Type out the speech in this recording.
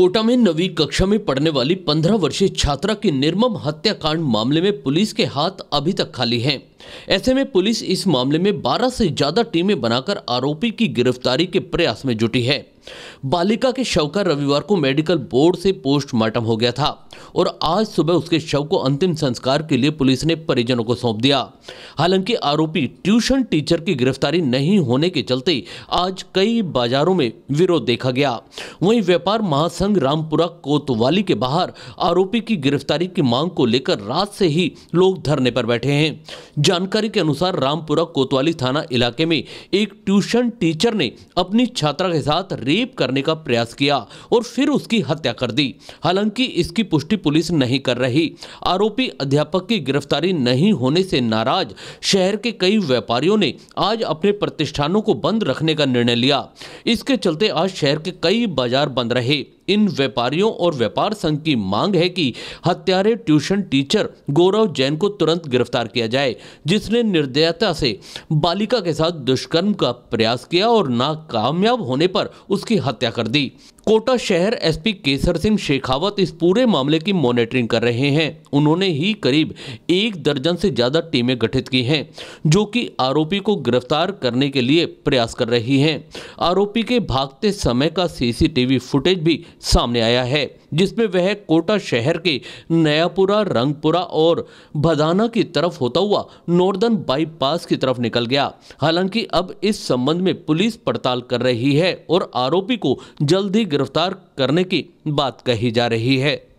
कोटा में नवी कक्षा में पढ़ने वाली पंद्रह वर्षीय छात्रा की निर्मम हत्याकांड मामले में पुलिस के हाथ अभी तक खाली हैं। ऐसे में पुलिस इस मामले में 12 से ज्यादा टीमें बनाकर आरोपी की गिरफ्तारी के प्रयास में जुटी है बालिका के शव का रविवार को मेडिकल बोर्ड से पोस्टमार्टम हो गया था और आज सुबह उसके शव को अंतिम संस्कार के लिए पुलिस ने परिजनों को सौंप दिया हालांकि आरोपी ट्यूशन टीचर की गिरफ्तारी नहीं होने के चलते आज कई बाजारों में विरोध देखा गया वहीं व्यापार महासंघ रामपुरा कोतवाली के बाहर आरोपी की गिरफ्तारी की मांग को लेकर रात से ही लोग धरने पर बैठे हैं जानकारी के अनुसार रामपुरा कोतवाली थाना इलाके में एक ट्यूशन टीचर ने अपनी छात्रा के साथ रेप करने का प्रयास किया और फिर उसकी हत्या कर दी हालांकि इसकी पुष्टि पुलिस नहीं कर रही आरोपी अध्यापक की गिरफ्तारी नहीं होने से नाराज शहर के कई व्यापारियों ने आज अपने प्रतिष्ठानों को बंद रखने का निर्णय लिया इसके चलते आज शहर के कई बाजार बंद रहे इन व्यापारियों और व्यापार संघ की मांग है कि हत्यारे ट्यूशन टीचर गौरव जैन को तुरंत गिरफ्तार किया जाए जिसने निर्दयता से बालिका के साथ दुष्कर्म का प्रयास किया और नाकामयाब होने पर उसकी हत्या कर दी कोटा शहर एसपी केसर सिंह शेखावत इस पूरे मामले की मॉनिटरिंग कर रहे हैं उन्होंने ही करीब एक दर्जन से ज़्यादा टीमें गठित की हैं जो कि आरोपी को गिरफ्तार करने के लिए प्रयास कर रही हैं आरोपी के भागते समय का सीसीटीवी फुटेज भी सामने आया है जिसमें वह कोटा शहर के नयापुरा रंगपुरा और भदाना की तरफ होता हुआ नॉर्दर्न बाईपास की तरफ निकल गया हालांकि अब इस संबंध में पुलिस पड़ताल कर रही है और आरोपी को जल्द ही गिरफ्तार करने की बात कही जा रही है